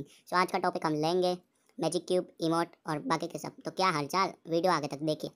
सो आज का टॉपिक हम लेंगे मैजिक क्यूब इमोट और बाकी के सब तो क्या हालचाल वीडियो आगे तक देखिए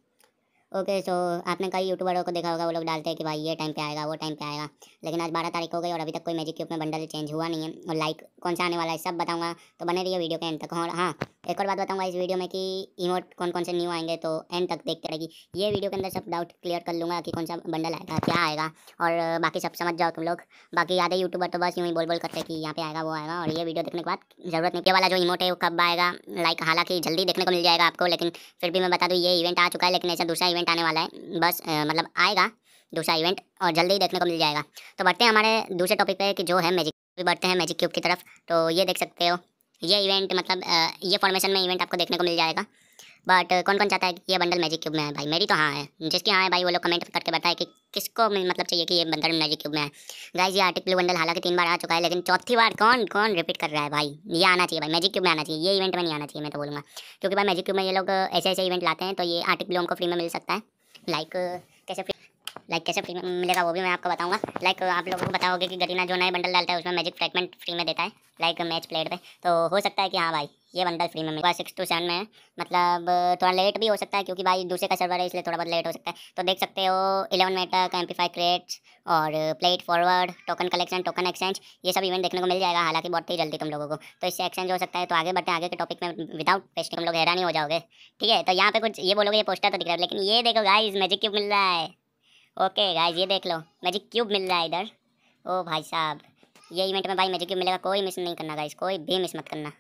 ओके तो सो आपने कई यूट्यूबरों को देखा होगा वो लोग डालते हैं कि भाई ये टाइम पे आएगा वो टाइम पे आएगा लेकिन आज बारह तारीख हो गई और अभी तक कोई मैजिक क्यूब में बंडल चेंज हुआ नहीं है और लाइक कौन सा आने वाला है सब बताऊँगा तो बने रहिए वीडियो के एंड तक और हाँ एक और बात बताऊँगा इस वीडियो में कि इमोट कौन कौन से न्यू आएंगे तो एंड तक देखते रहेगी ये वीडियो के अंदर सब डाउट क्लियर कर लूँगा कि कौन सा बंडल आएगा क्या आएगा और बाकी सब समझ जाओ तुम लोग बाकी आधे यूट्यूबर तो बस यूँ ही बोल बोल करते कि यहाँ पे आएगा वो आएगा और ये वीडियो देखने के बाद जरूरत नहीं वाला जो इमोट है वो कब आएगा लाइक हालांकि जल्दी देखने को मिल जाएगा आपको लेकिन फिर भी मैं बता दूँ ये इवेंट आ चुका है लेकिन ऐसा दूसरा इवेंट इवेंट आने वाला है बस आ, मतलब आएगा दूसरा इवेंट और जल्दी ही देखने को मिल जाएगा तो बढ़ते हैं हमारे दूसरे टॉपिक पे कि जो है मैजिक भी बढ़ते हैं मैजिक क्यूब की तरफ तो ये देख सकते हो ये इवेंट मतलब ये फॉर्मेशन में इवेंट आपको देखने को मिल जाएगा बट uh, कौन कौन चाहता है कि ये बंडल मैजिक क्यूब में है भाई मेरी तो हाँ है जिसकी हाँ है भाई वो लोग कमेंट करके बताए कि किसको मतलब चाहिए कि ये बंडल मैजिक क्यूब में है गाइज ये आर्टिक ब्लू बंडल हालांकि तीन बार आ चुका है लेकिन चौथी बार कौन कौन रिपीट कर रहा है भाई ये आना चाहिए भाई मैजिक क्यूब में आना चाहिए ये इवेंट में नहीं आना चाहिए मैं तो बोलूँगा क्योंकि भाई मैजिक क्यूब में ये लोग uh, ऐसे ऐसे इवेंट लाते हैं तो ये आर्टिक ब्लू हमको फ्री में मिल सकता है लाइक uh, कैसे फ्री लाइक कैसे फ्री में मिलेगा वो भी मैं आपको बताऊंगा लाइक आप लोगों को बताओगे कि गरीना जो नए बंडल डालता है उसमें मैजिक फ्रैगमेंट फ्री में देता है लाइक मैच प्लेट पे तो हो सकता है कि हाँ भाई ये बंडल फ्री में मिला सिक्स टू सेवन में मतलब थोड़ा लेट भी हो सकता है क्योंकि भाई दूसरे का सर्वर है इसलिए थोड़ा बहुत लेट हो सकता है तो देख सकते हो इलेवन मेटा का एम्पीफाई क्रेट्स और plate forward token collection token exchange ये सब इवेंट देखने को मिल जाएगा हालांकि बहुत ही जल्दी तुम लोगों को तो इससे एक्सचेंज हो सकता है तो आगे बढ़ते आगे के टॉपिक में विदाउट पेस्ट तुम लोग हैरानी हो जाओगे ठीक है तो यहाँ पे कुछ ये बोलोगे ये पोस्टर तो दिख रहा है लेकिन ये देखो गाइज मैजिक क्यूब मिल रहा है ओके गाइज ये देख लो मैजिक क्यूब मिल रहा है इधर ओ भाई साहब ये इवेंट में भाई मैजिक क्यूब मिलेगा कोई मिस नहीं करना गाइज कोई भी मिस मत करना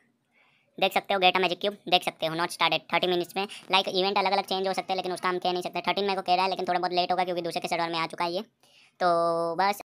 देख सकते हो गेटा मैजिक क्यूब देख सकते हो नॉट स्टार्टेड थर्टी मिनट्स में लाइक इवेंट अलग अलग चेंज हो सकते हैं लेकिन उसका हम कह नहीं सकते थर्टीन मई को कह रहा है लेकिन थोड़ा बहुत लेट होगा क्योंकि दूसरे के सर्वर में आ चुका है ये तो बस